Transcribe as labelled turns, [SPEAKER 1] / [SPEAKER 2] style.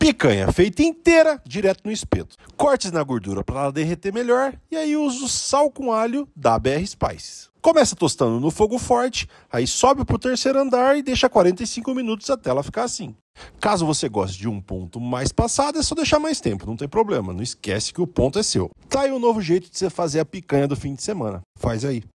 [SPEAKER 1] Picanha feita inteira, direto no espeto. Cortes na gordura para ela derreter melhor e aí uso sal com alho da BR Spice. Começa tostando no fogo forte, aí sobe para o terceiro andar e deixa 45 minutos até ela ficar assim. Caso você goste de um ponto mais passado, é só deixar mais tempo, não tem problema, não esquece que o ponto é seu. Tá aí um novo jeito de você fazer a picanha do fim de semana. Faz aí.